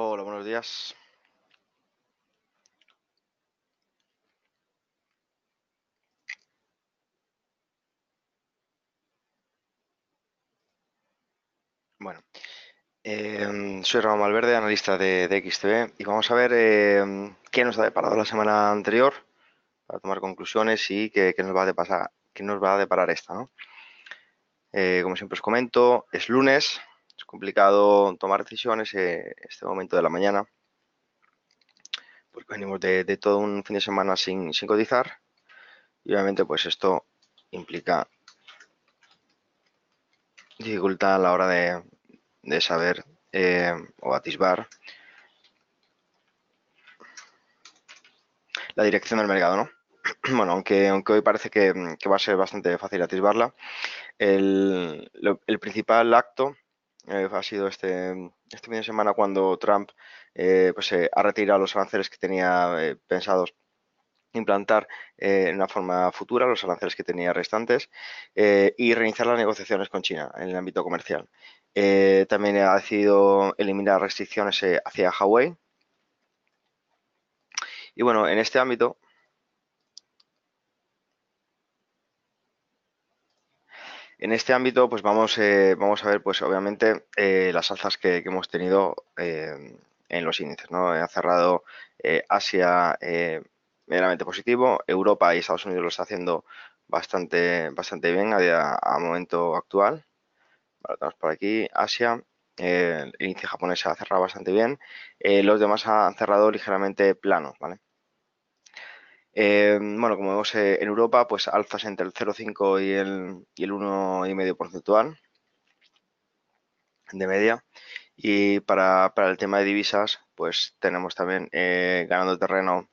Hola, buenos días. Bueno, em, soy Ramón Valverde, analista de, de, XTV, y vamos a ver em, qué nos ha deparado la semana anterior para tomar conclusiones y qué, nos, va a deparar, nos va a deparar esta. Eh, como siempre os comento, es lunes, complicado tomar decisiones en eh, este momento de la mañana, porque venimos de, todo un fin de semana sin, sin cotizar y obviamente pues esto implica dificultad a la hora de, saber eh, o atisbar la dirección del mercado, ¿no? Bueno, aunque, aunque hoy parece que, que va a ser bastante fácil atisbarla, el, el principal acto eh, ha sido este, este fin de semana cuando Trump eh, pues, eh, ha retirado los aranceles que tenía pensados implantar en una forma futura los aranceles que tenía restantes y reiniciar las negociaciones con China en el ámbito comercial. también ha decidido eliminar restricciones hacia Huawei. Y bueno, en este ámbito, En este ámbito, pues vamos, eh, vamos a ver, pues obviamente, eh, las alzas que, hemos tenido eh, en los índices. ¿no? Ha cerrado Asia meramente positivo, Europa y Estados Unidos lo está haciendo bastante, bastante bien a, momento actual. por aquí Asia, el índice japonés ha cerrado bastante bien, los demás han cerrado ligeramente planos, ¿vale? Em, bueno, como vemos eh, en Europa, pues alzas entre el 0,5 y el, y el 1,5 porcentual de media. Y para, el tema de divisas, pues tenemos también eh, ganando terreno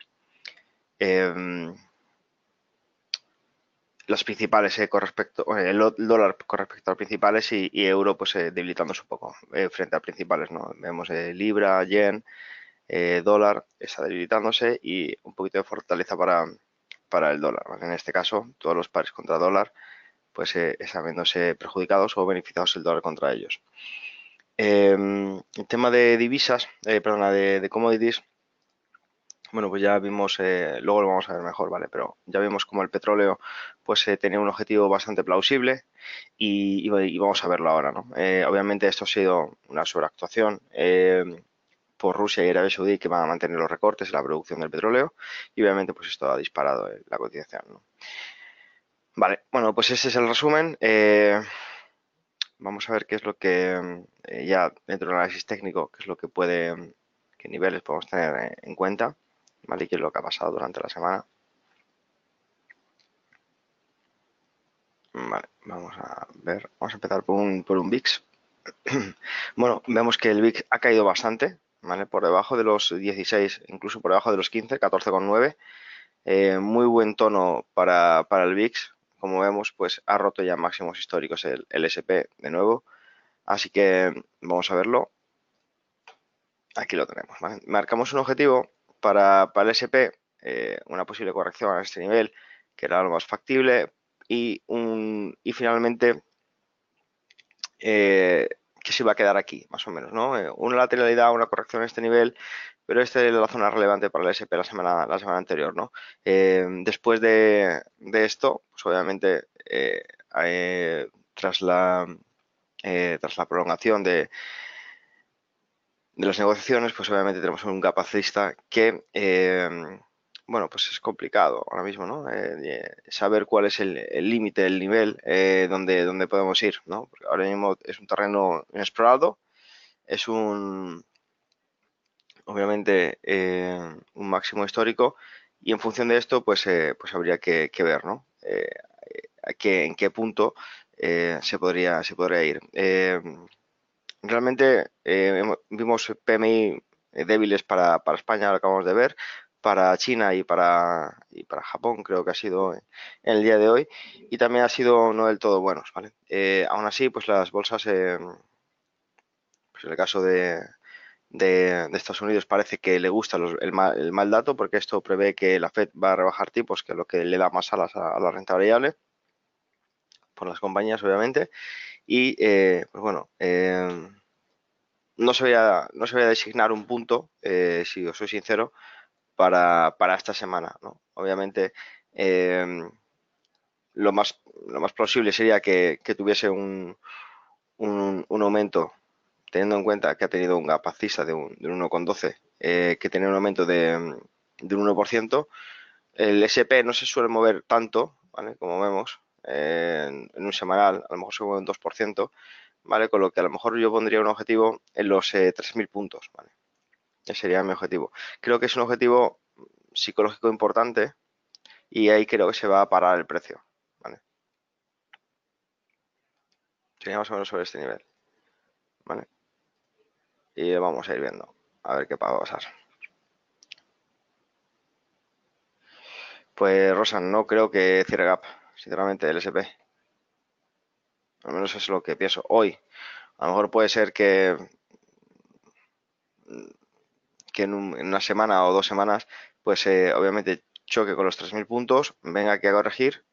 em, los principales eh, con respecto, eh, el dólar con respecto a principales y, euro pues debilitándose un poco frente a principales, Vemos libra, yen, eh, dólar está debilitándose y un poquito de fortaleza para, el dólar. En este caso, todos los pares contra dólar pues eh, están viéndose perjudicados o beneficiados el dólar contra ellos. el em, tema de divisas, eh, perdona, de, commodities, bueno, pues ya vimos, luego lo vamos a ver mejor, ¿vale? Pero ya vimos como el petróleo pues tenía un objetivo bastante plausible y, y vamos a verlo ahora, ¿no? obviamente esto ha sido una sobreactuación Rusia y Arabia Saudí que van a mantener los recortes en la producción del petróleo y obviamente pues esto ha disparado eh, la cotización. Vale, bueno, pues ese es el resumen. Eh, vamos a ver qué es lo que eh, ya dentro del análisis técnico, qué es lo que puede, qué niveles podemos tener en cuenta, ¿vale? Y qué es lo que ha pasado durante la semana. Vale, vamos a ver, vamos a empezar por un, por un VIX. Bueno, vemos que el VIX ha caído bastante, por debajo de los 16, incluso por debajo de los 15, 14,9. Eh, muy buen tono para, el VIX. Como vemos, pues ha roto ya máximos históricos el, SP de nuevo. Así que vamos a verlo. Aquí lo tenemos. Marcamos un objetivo para, el SP, eh, una posible corrección a este nivel, que era lo más factible. Y, un, finalmente eh, que se va a quedar aquí, más o menos, ¿no? Eh, una lateralidad, una corrección en este nivel, pero esta es la zona relevante para el SP la semana, la semana anterior, ¿no? Eh, después de, esto, pues obviamente, eh, tras, la, tras la prolongación de, de las negociaciones, pues obviamente tenemos un capacista que bueno, pues es complicado ahora mismo, ¿no? Eh, eh, saber cuál es el límite, el, nivel eh, donde, donde podemos ir, ¿no? ahora mismo es un terreno inexplorado, es un, obviamente, eh, un máximo histórico y en función de esto, pues, pues habría que, ver, ¿no? en qué punto se, podría, se podría ir. realmente vimos PMI débiles para, para España, lo acabamos de ver, para China y para, y para Japón, creo que ha sido en eh, el día de hoy, y también ha sido no del todo buenos, ¿vale? Eh, aún así, pues las bolsas, eh, pues en el caso de, de, Estados Unidos parece que le gusta el, mal, dato, porque esto prevé que la Fed va a rebajar tipos, que es lo que le da más alas a, la renta variable, por las compañías, obviamente, y, pues bueno, no se, voy no se voy a designar un punto, si os soy sincero, para, esta semana. ¿no? Obviamente, em, lo, más, lo más posible sería que, tuviese un, un, aumento, teniendo en cuenta que ha tenido un gap alcista de un, de 1,12, eh, que tenía un aumento de, de, un 1%. El SP no se suele mover tanto, ¿vale? como vemos, en, un semanal, a lo mejor se mueve un 2%, ¿vale? con lo que a lo mejor yo pondría un objetivo en los 3.000 eh, puntos. ¿vale? Ese sería mi objetivo. Creo que es un objetivo psicológico importante y ahí creo que se va a parar el precio. ¿vale? Sería más o menos sobre este nivel. ¿vale? Y vamos a ir viendo a ver qué pasa. Pues Rosa, no creo que cierre gap, sinceramente, el SP. Al menos es lo que pienso hoy. A lo mejor puede ser que que en, una semana o dos semanas, pues eh, obviamente choque con los 3.000 puntos, venga aquí a corregir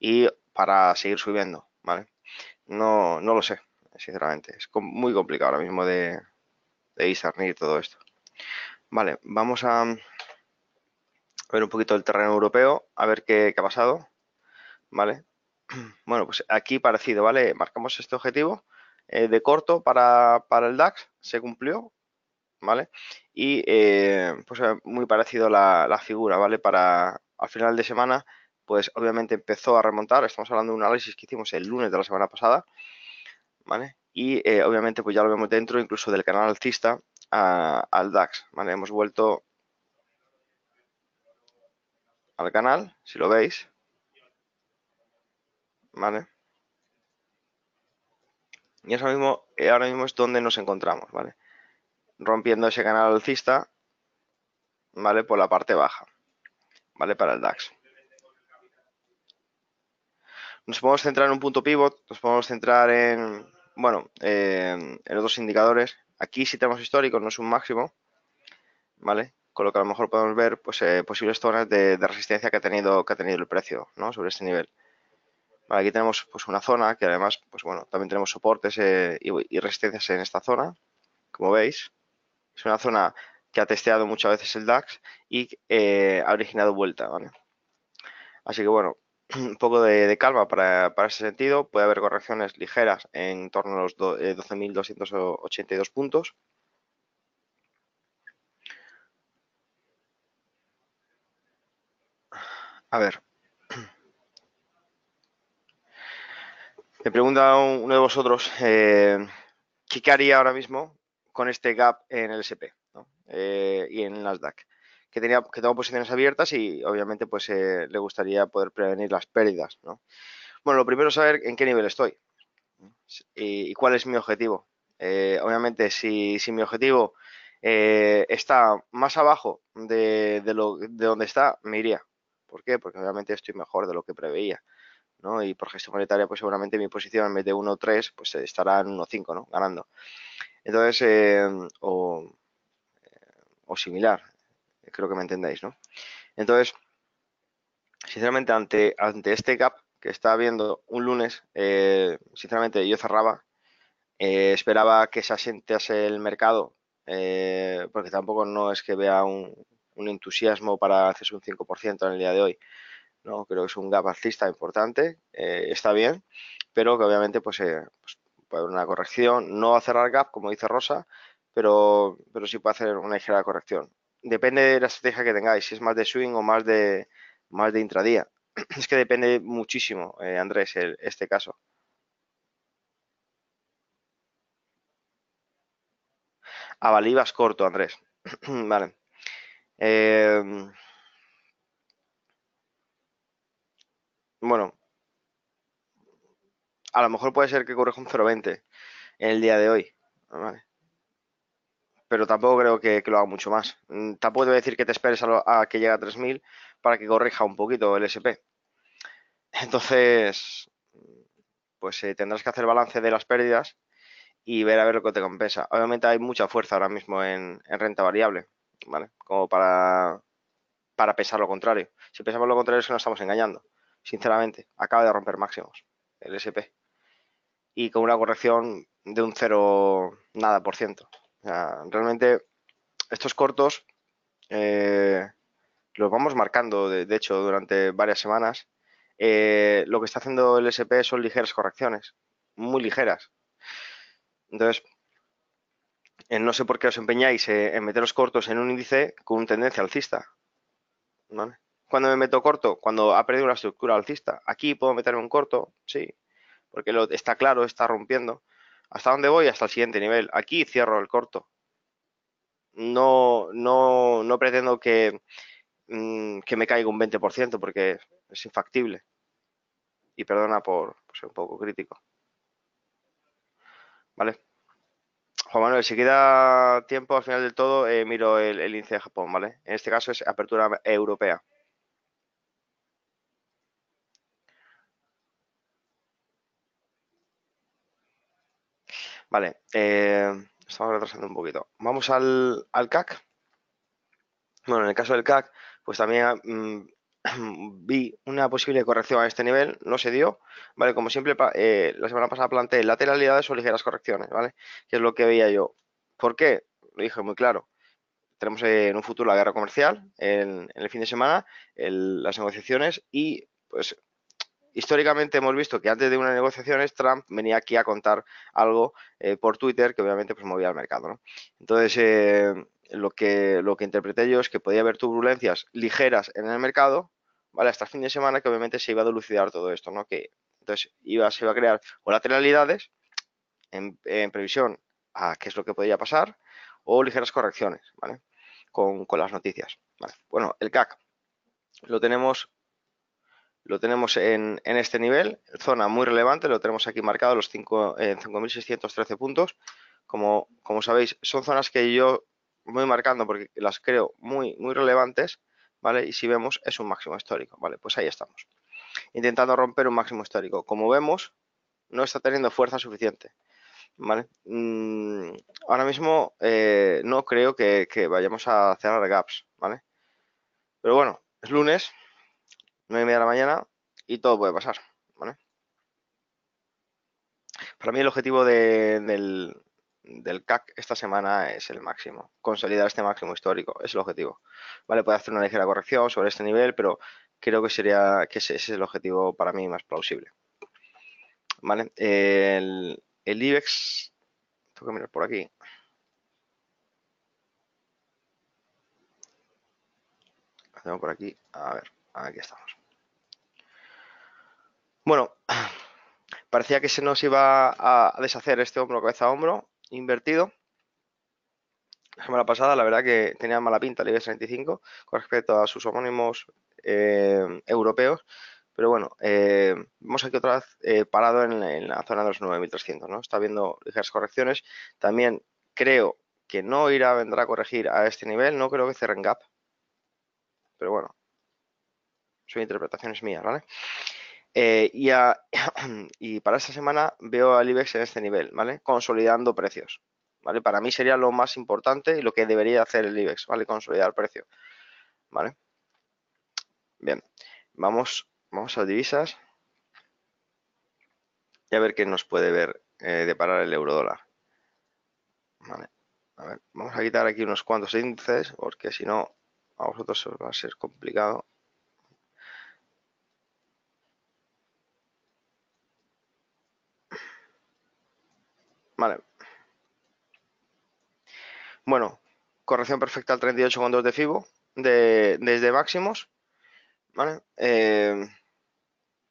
y para seguir subiendo, ¿vale? No, no lo sé, sinceramente. Es muy complicado ahora mismo de, discernir todo esto. Vale, vamos a ver un poquito el terreno europeo, a ver qué, ha pasado, ¿vale? Bueno, pues aquí parecido, ¿vale? Marcamos este objetivo eh, de corto para, para el DAX, se cumplió, ¿vale? Y eh, pues eh, muy parecido la, la figura, ¿vale? Para al final de semana, pues obviamente empezó a remontar, estamos hablando de un análisis que hicimos el lunes de la semana pasada, ¿vale? Y eh, obviamente pues ya lo vemos dentro incluso del canal alcista al DAX, ¿vale? Hemos vuelto al canal, si lo veis, ¿vale? Y ahora mismo, ahora mismo es donde nos encontramos, ¿vale? rompiendo ese canal alcista, ¿vale? Por la parte baja, ¿vale? Para el DAX. Nos podemos centrar en un punto pivot, nos podemos centrar en, bueno, en otros indicadores. Aquí si tenemos históricos, no es un máximo, ¿vale? Con lo que a lo mejor podemos ver pues, eh, posibles zonas de, resistencia que ha, tenido, que ha tenido el precio, ¿no? Sobre este nivel. aquí tenemos pues una zona que además, pues bueno, también tenemos soportes eh, y resistencias en esta zona, como veis. Es una zona que ha testeado muchas veces el DAX y eh, ha originado vuelta, Así que bueno, un poco de, calma para, ese sentido. Puede haber correcciones ligeras en torno a los 12.282 eh, puntos. A ver. Me pregunta uno de vosotros eh, qué haría ahora mismo con este gap en el SP eh, y en el Nasdaq, que, tenía, que tengo posiciones abiertas y obviamente pues eh, le gustaría poder prevenir las pérdidas. ¿no? Bueno, lo primero saber en qué nivel estoy y, cuál es mi objetivo. Eh, obviamente, si, mi objetivo está más abajo de, lo, de donde está, me iría. ¿Por qué? Porque obviamente estoy mejor de lo que preveía. ¿no? Y por gestión monetaria, pues seguramente mi posición en vez de 1.3, pues estará en 1.5, ¿no? Ganando. Entonces, eh, o, similar, creo que me entendéis, ¿no? Entonces, sinceramente, ante, ante este gap que está habiendo un lunes, eh, sinceramente yo cerraba, eh, esperaba que se asentase el mercado, porque tampoco no es que vea un, entusiasmo para hacerse un 5% en el día de hoy. ¿no? Creo que es un gap alcista importante, está bien, pero que obviamente pues, pues puede haber una corrección, no va cerrar gap, como dice Rosa, pero, pero sí puede hacer una ligera corrección. Depende de la estrategia que tengáis, si es más de swing o más de, más de intradía. Es que depende muchísimo, eh, Andrés, este caso. A ah, corto, Andrés. vale. Eh, bueno, a lo mejor puede ser que corrija un 0,20 en el día de hoy. Pero tampoco creo que, lo haga mucho más. Mm, tampoco te decir que te esperes a, que llegue a 3.000 para que corrija un poquito el SP. Entonces, pues eh, tendrás que hacer balance de las pérdidas y ver a ver lo que te compensa. Obviamente hay mucha fuerza ahora mismo en, renta variable, ¿vale? Como para, para pensar lo contrario. Si pensamos lo contrario es que nos estamos engañando, sinceramente. Acaba de romper máximos el SP y con una corrección de un 0 nada por ciento. realmente estos cortos eh, los vamos marcando, de, hecho, durante varias semanas. Eh, lo que está haciendo el SP son ligeras correcciones, muy ligeras. Entonces, eh, no sé por qué os empeñáis en meteros cortos en un índice con tendencia alcista. ¿Cuándo Cuando me meto corto, cuando ha perdido una estructura alcista, aquí puedo meterme un corto, sí, porque está claro, está rompiendo. ¿Hasta dónde voy? Hasta el siguiente nivel. Aquí cierro el corto. No, no, pretendo que, mm, que me caiga un 20% porque es infactible. Y perdona por ser un poco crítico. ¿Vale? Juan Manuel, si queda tiempo al final del todo, eh, miro el, el, índice de Japón, ¿vale? En este caso es apertura europea. Vale, eh, estamos retrasando un poquito. Vamos al, al, CAC. Bueno, en el caso del CAC, pues también mm, vi una posible corrección a este nivel, no se dio, ¿vale? Como siempre, eh, la semana pasada planteé lateralidades o ligeras correcciones, ¿vale? Que es lo que veía yo. ¿Por qué? Lo dije muy claro. Tenemos eh, en un futuro la guerra comercial, en, el fin de semana, las negociaciones y pues históricamente hemos visto que antes de unas negociaciones Trump venía aquí a contar algo eh, por Twitter que obviamente pues movía al mercado. ¿no? Entonces, eh, lo, que, interpreté yo es que podía haber turbulencias ligeras en el mercado, ¿vale? Hasta el fin de semana que obviamente se iba a dilucidar todo esto, ¿no? Que entonces iba, se iba a crear o en, en previsión a qué es lo que podía pasar o ligeras correcciones, ¿vale? Con, las noticias, Bueno, el CAC lo tenemos lo tenemos en, este nivel, zona muy relevante, lo tenemos aquí marcado, los 5.613 eh, puntos. Como, sabéis, son zonas que yo voy marcando porque las creo muy, muy relevantes, ¿vale? Y si vemos, es un máximo histórico, ¿vale? Pues ahí estamos, intentando romper un máximo histórico. Como vemos, no está teniendo fuerza suficiente, ¿vale? Mm, ahora mismo eh, no creo que, vayamos a cerrar gaps, ¿vale? Pero bueno, es lunes, 9 y media de la mañana y todo puede pasar, ¿vale? Para mí el objetivo del, del CAC esta semana es el máximo, consolidar este máximo histórico, es el objetivo. Vale, puede hacer una ligera corrección sobre este nivel, pero creo que sería que ese, es el objetivo para mí más plausible. Vale, el, el IBEX, tengo que mirar por aquí. Lo tengo por aquí, a ver, aquí estamos. Bueno, parecía que se nos iba a deshacer este hombro cabeza a hombro invertido. La semana pasada, la verdad que tenía mala pinta el IBEX 35 con respecto a sus homónimos eh, europeos. Pero bueno, eh, vemos aquí otra vez eh, parado en, la zona de los 9.300, ¿no? Está viendo ligeras correcciones. También creo que no irá, vendrá a corregir a este nivel. No creo que cierren gap. Pero bueno, interpretación es mía, ¿vale? Eh, y, y, para esta semana veo al IBEX en este nivel, ¿vale? Consolidando precios, ¿vale? Para mí sería lo más importante y lo que debería hacer el IBEX, ¿vale? Consolidar precio, ¿vale? Bien, vamos, vamos a divisas y a ver qué nos puede ver eh, de deparar el euro dólar. Vale, a ver, vamos a quitar aquí unos cuantos índices porque si no a vosotros os va a ser complicado. Bueno, corrección perfecta al 38,2 de FIBO, de, desde máximos. Eh,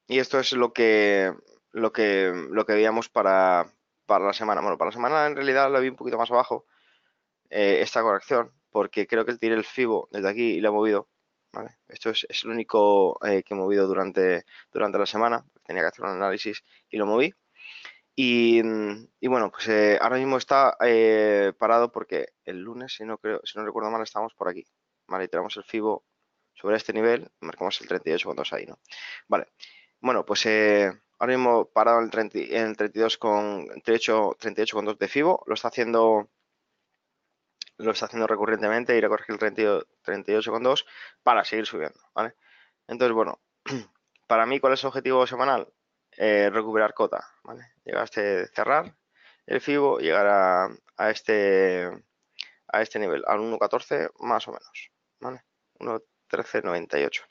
y esto es lo que, lo que, lo que veíamos para, para la semana. Bueno, para la semana en realidad lo vi un poquito más abajo, eh, esta corrección, porque creo que tiré el FIBO desde aquí y lo he movido. Esto es, es lo único eh, que he movido durante, durante la semana, tenía que hacer un análisis y lo moví. Mm, y, bueno, pues eh, ahora mismo está eh, parado porque el lunes, si no, creo, si no recuerdo mal, estábamos por aquí. Vale, y tenemos el FIBO sobre este nivel, marcamos el 38,2 ahí, ¿no? Vale, bueno, pues eh, ahora mismo parado en el, 32 con, 38, 38,2 de FIBO, lo está haciendo lo está haciendo recurrentemente, ir a corregir el 38,2 para seguir subiendo, ¿vale? Entonces, bueno, para mí, ¿cuál es el objetivo semanal? recuperar cota, ¿vale? llegaste a cerrar el FIBO llegará llegar a, este, a este nivel, al 1.14 más o menos, ¿vale? 1.1398.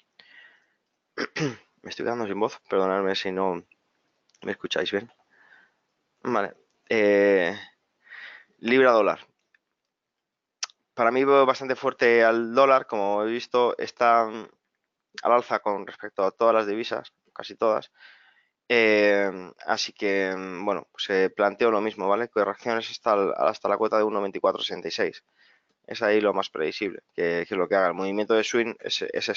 me estoy quedando sin voz, perdonadme si no me escucháis bien. Vale. Eh, libra dólar. Para mí veo bastante fuerte al dólar, como he visto, está mm, al alza con respecto a todas las divisas, casi todas. Em, así que, em, bueno, se pues, eh, planteó lo mismo, ¿vale? que reacciones hasta la cuota de 1.2466. Es ahí lo más previsible, que, lo que haga el movimiento de swing es, ese.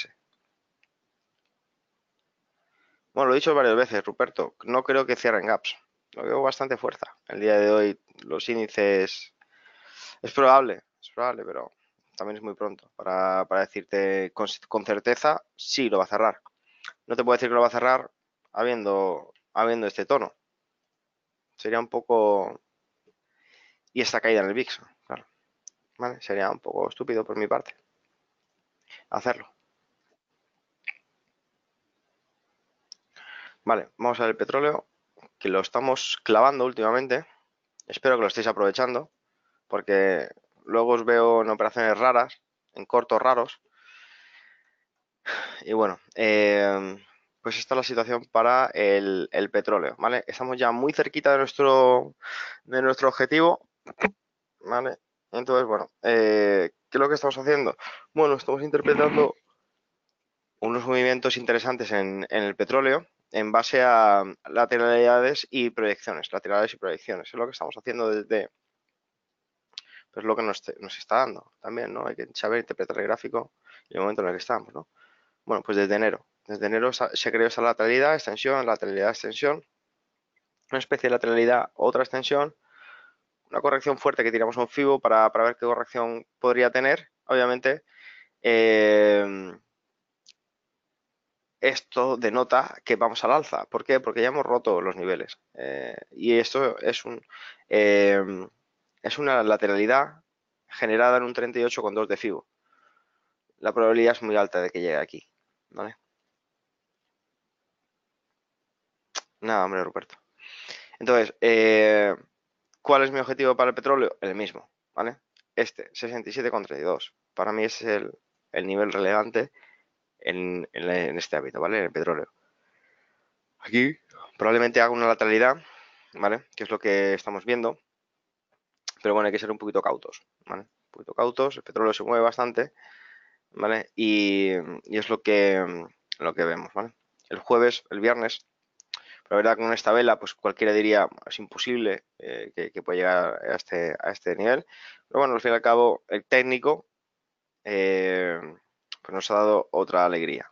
Bueno, lo he dicho varias veces, Ruperto, no creo que cierren gaps. Lo veo bastante fuerza. El día de hoy los índices es probable, es probable, pero también es muy pronto para, para decirte con, con, certeza si lo va a cerrar. No te puedo decir que lo va a cerrar habiendo, habiendo este tono. Sería un poco... Y esta caída en el VIX, Sería un poco estúpido por mi parte hacerlo. Vale, vamos a ver el petróleo, que lo estamos clavando últimamente. Espero que lo estéis aprovechando, porque luego os veo en operaciones raras, en cortos raros. Y bueno, eh, pues esta es la situación para el, petróleo, ¿vale? Estamos ya muy cerquita de nuestro, de nuestro objetivo, ¿vale? Entonces, bueno, eh, ¿qué es lo que estamos haciendo? Bueno, estamos interpretando unos movimientos interesantes en, el petróleo en base a lateralidades y proyecciones, laterales y proyecciones. Es lo que estamos haciendo desde, pues lo que nos, nos está dando también, ¿no? Hay que saber interpretar el gráfico y el momento en el que estamos, ¿no? Bueno, pues desde enero, desde enero se creó esa lateralidad, extensión, lateralidad, extensión. Una especie de lateralidad, otra extensión. Una corrección fuerte que tiramos un FIBO para, ver qué corrección podría tener, obviamente. Em, esto denota que vamos al alza. ¿Por qué? Porque ya hemos roto los niveles. Eh, y esto es, un, em, es una lateralidad generada en un 38,2 de FIBO. La probabilidad es muy alta de que llegue aquí. ¿vale? Nada, hombre, Ruperto. Entonces, eh, ¿cuál es mi objetivo para el petróleo? El mismo, ¿vale? Este, 67,32. Para mí es el, nivel relevante en, este hábito, ¿vale? En el petróleo. Aquí probablemente haga una lateralidad, ¿vale? Que es lo que estamos viendo. Pero bueno, hay que ser un poquito cautos, ¿vale? Un poquito cautos, el petróleo se mueve bastante, ¿vale? Y, y es lo que, lo que vemos, ¿vale? El jueves, el viernes, la verdad, con esta vela, pues cualquiera diría, es imposible eh, que, pueda llegar a este, a este nivel. Pero bueno, al fin y al cabo, el técnico eh, pues nos ha dado otra alegría.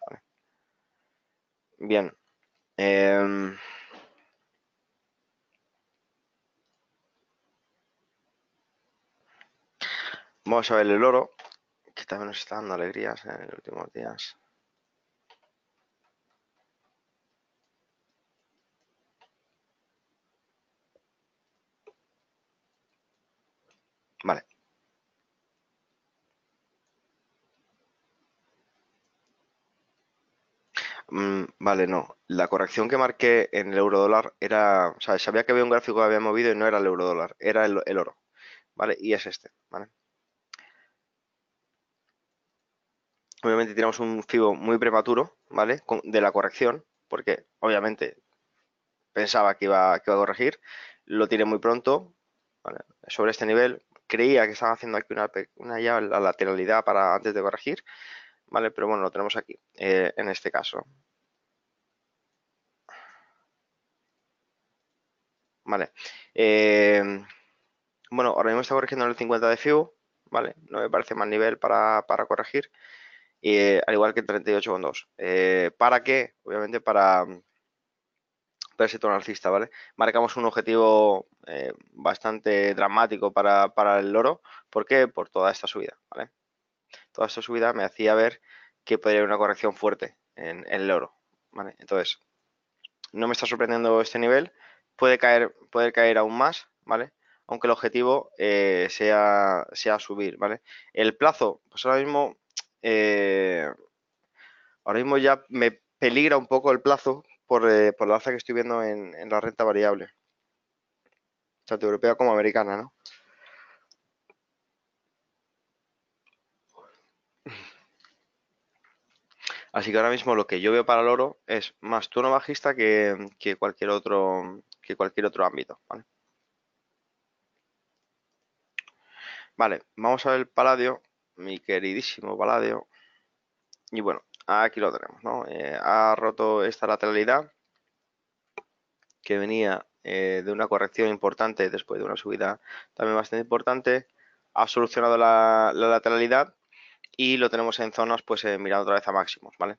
Bien. Em, vamos a ver el oro, que también nos está dando alegrías en los últimos días. Mm, vale. no. La corrección que marqué en el eurodólar era, o sabía que había un gráfico que había movido y no era el eurodólar, era el, oro. Vale, y es este, ¿vale? Obviamente tiramos un FIBO muy prematuro, ¿vale? de la corrección, porque obviamente pensaba que iba, que iba a corregir, lo tiene muy pronto, ¿vale? sobre este nivel, creía que estaba haciendo aquí una, llave la lateralidad para antes de corregir, ¿vale? Pero bueno, lo tenemos aquí, eh, en este caso. Vale. Eh, bueno, ahora mismo está corrigiendo el 50 de FIU, ¿vale? No me parece más nivel para, corregir, eh, al igual que el 38,2. ¿Para qué? Obviamente para éxito narcista, ¿vale? Marcamos un objetivo eh, bastante dramático para, el loro. ¿Por qué? Por toda esta subida, ¿vale? Toda esta subida me hacía ver que podría haber una corrección fuerte en, el loro, ¿vale? Entonces, no me está sorprendiendo este nivel. Puede caer, puede caer aún más, ¿vale? Aunque el objetivo eh, sea, sea subir, ¿vale? El plazo, pues ahora mismo... Eh, ahora mismo ya me peligra un poco el plazo eh, por, la alza que estoy viendo en, la renta variable, tanto europea como americana, ¿no? Así que ahora mismo lo que yo veo para el oro es más tono bajista que, cualquier otro que cualquier otro ámbito. ¿vale? vale, vamos a ver el paladio, mi queridísimo paladio. Y bueno, Aquí lo tenemos, ¿no? Eh, ha roto esta lateralidad que venía eh, de una corrección importante después de una subida también bastante importante. Ha solucionado la, lateralidad y lo tenemos en zonas pues eh, mirando otra vez a máximos, ¿vale?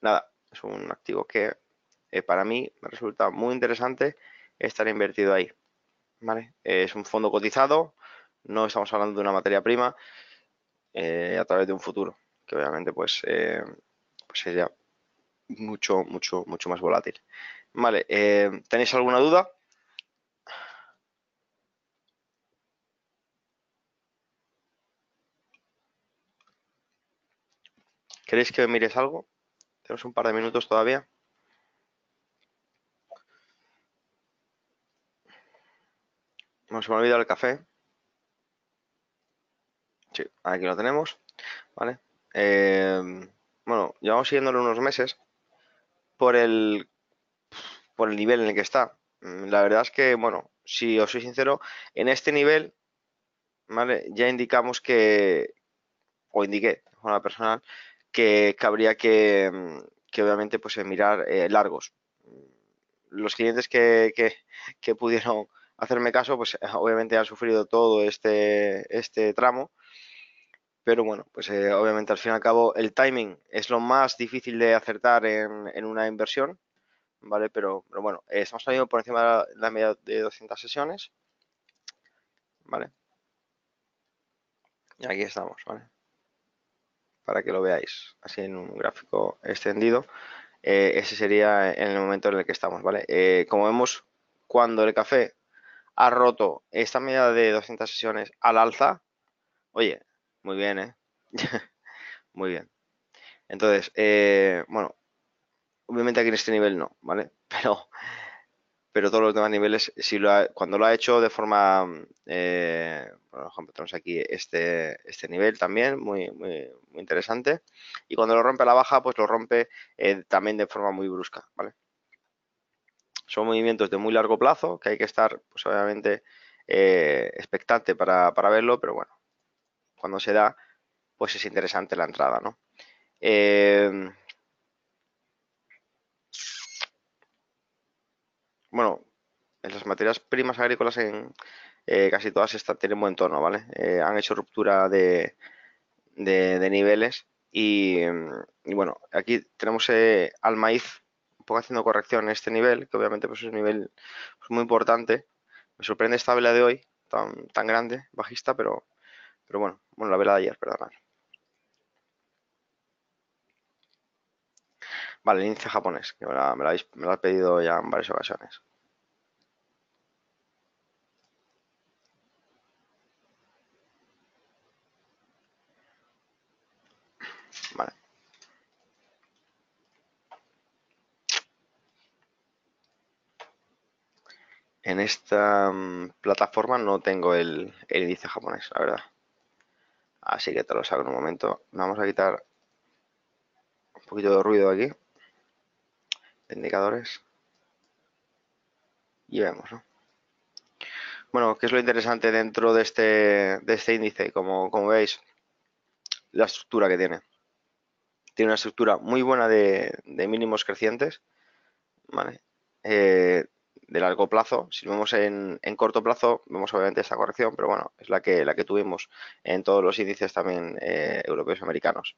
nada, es un activo que para mí me resulta muy interesante estar invertido ahí, ¿vale? es un fondo cotizado, no estamos hablando de una materia prima, eh, a través de un futuro, que obviamente pues, eh, pues sería mucho, mucho, mucho más volátil. Vale, eh, ¿tenéis alguna duda? ¿Queréis que mires algo? Tenemos un par de minutos todavía. No se me olvidado el café. Sí, aquí lo tenemos, ¿vale? Em, bueno, llevamos siguiéndolo unos meses por el, por el nivel en el que está. Mm, la verdad es que, bueno, si os soy sincero, en este nivel, ¿vale? Ya indicamos que, o indiqué con la personal, que, cabría habría que, mm, que obviamente, pues eh, mirar eh, largos. Mm, los clientes que, que, que pudieron hacerme caso, pues obviamente han sufrido todo este, este tramo pero bueno, pues eh, obviamente al fin y al cabo el timing es lo más difícil de acertar en, una inversión, ¿vale? Pero, bueno, eh, estamos saliendo por encima de la, media de 200 sesiones, ¿vale? Y aquí estamos, ¿vale? Para que lo veáis así en un gráfico extendido. Eh, ese sería en el momento en el que estamos, ¿vale? como vemos, cuando el café ha roto esta media de 200 sesiones al alza, oye, muy bien, ¿eh? Muy bien. Entonces, eh, bueno, obviamente aquí en este nivel no, ¿vale? Pero, pero todos los demás niveles, si cuando lo ha hecho de forma, eh, por ejemplo, tenemos aquí este, este nivel también, muy, muy, interesante, y cuando lo rompe a la baja, pues lo rompe eh, también de forma muy brusca, ¿vale? Son movimientos de muy largo plazo que hay que estar, pues obviamente, eh, expectante para, para verlo, pero bueno, cuando se da, pues es interesante la entrada, ¿no? Eh, bueno, las materias primas agrícolas en eh, casi todas tienen buen tono, ¿vale? Eh, han hecho ruptura de, niveles mm, y, bueno, aquí tenemos eh, al maíz un poco haciendo corrección en este nivel, que obviamente pues, es un nivel pues, muy importante. Me sorprende esta vela de hoy, tan grande, bajista, pero pero bueno, bueno, la vela de ayer, perdón. Vale, el índice japonés, que me, la, habéis, me lo has pedido ya en varias ocasiones. Vale. En esta mm, plataforma no tengo el, el índice japonés, la verdad. Así que te lo saco en un momento. Vamos a quitar un poquito de ruido aquí. indicadores. Y vemos, ¿no? Bueno, ¿qué es lo interesante dentro de este, de este índice? Como, como veis, la estructura que tiene. Tiene una estructura muy buena de, mínimos crecientes. ¿vale? Eh, de largo plazo. Si lo vemos en, corto plazo, vemos obviamente esta corrección, pero bueno, es la que, la que tuvimos en todos los índices también eh, europeos y americanos.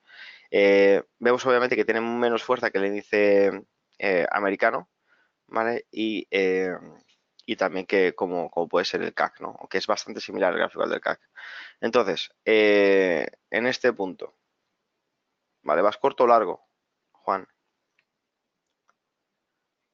Eh, vemos obviamente que tienen menos fuerza que el índice eh, americano, ¿vale? Y, también que como, como, puede ser el CAC, ¿no? Que es bastante similar al gráfico del CAC. Entonces, en este punto, ¿vale? ¿Vas corto o largo?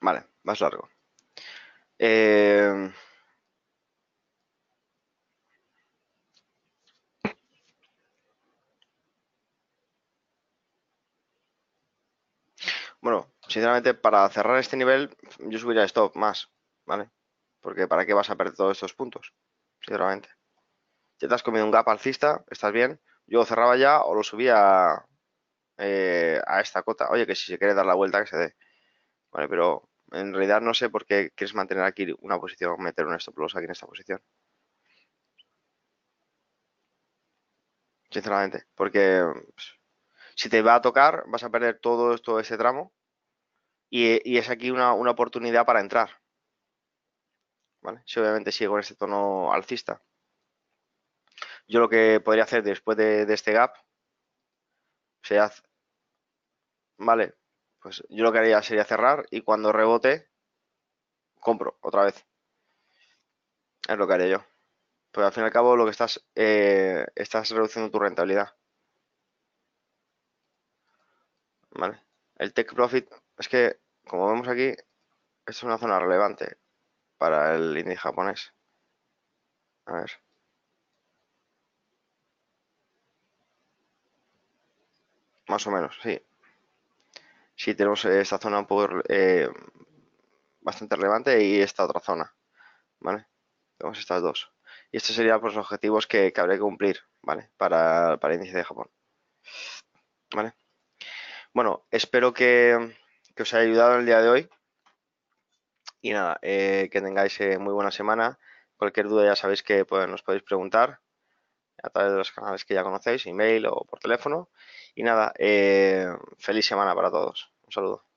Vale, más largo. Eh, bueno, sinceramente, para cerrar este nivel, yo subiría stop más, ¿vale? Porque ¿para qué vas a perder todos estos puntos? Sinceramente. Ya te has comido un gap alcista, estás bien. Yo cerraba ya o lo subía eh, a esta cota. Oye, que si se quiere dar la vuelta, que se dé. Vale, pero en realidad no sé por qué quieres mantener aquí una posición, meter un stop loss aquí en esta posición. Sinceramente, porque pues, si te va a tocar, vas a perder todo, esto, ese tramo y, es aquí una, oportunidad para entrar. ¿Vale? Si obviamente sigue en este tono alcista. Yo lo que podría hacer después de, este gap hace vale, pues yo lo que haría sería cerrar y cuando rebote, compro otra vez. Es lo que haría yo. Pues al fin y al cabo lo que estás, eh, estás reduciendo tu rentabilidad. ¿Vale? El take profit es que, como vemos aquí, es una zona relevante para el índice japonés. A ver. Más o menos, sí si tenemos eh, esta zona por eh, bastante relevante y esta otra zona, ¿vale? Tenemos estas dos. Y estos serían pues, los objetivos que, que habría que cumplir, ¿vale? Para, el índice de Japón. ¿Vale? Bueno, espero que, os haya ayudado en el día de hoy. Y nada, eh, que tengáis muy buena semana. Cualquier duda ya sabéis que pues, nos podéis preguntar a través de los canales que ya conocéis, email o por teléfono. Y nada, eh, feliz semana para todos. Un saludo.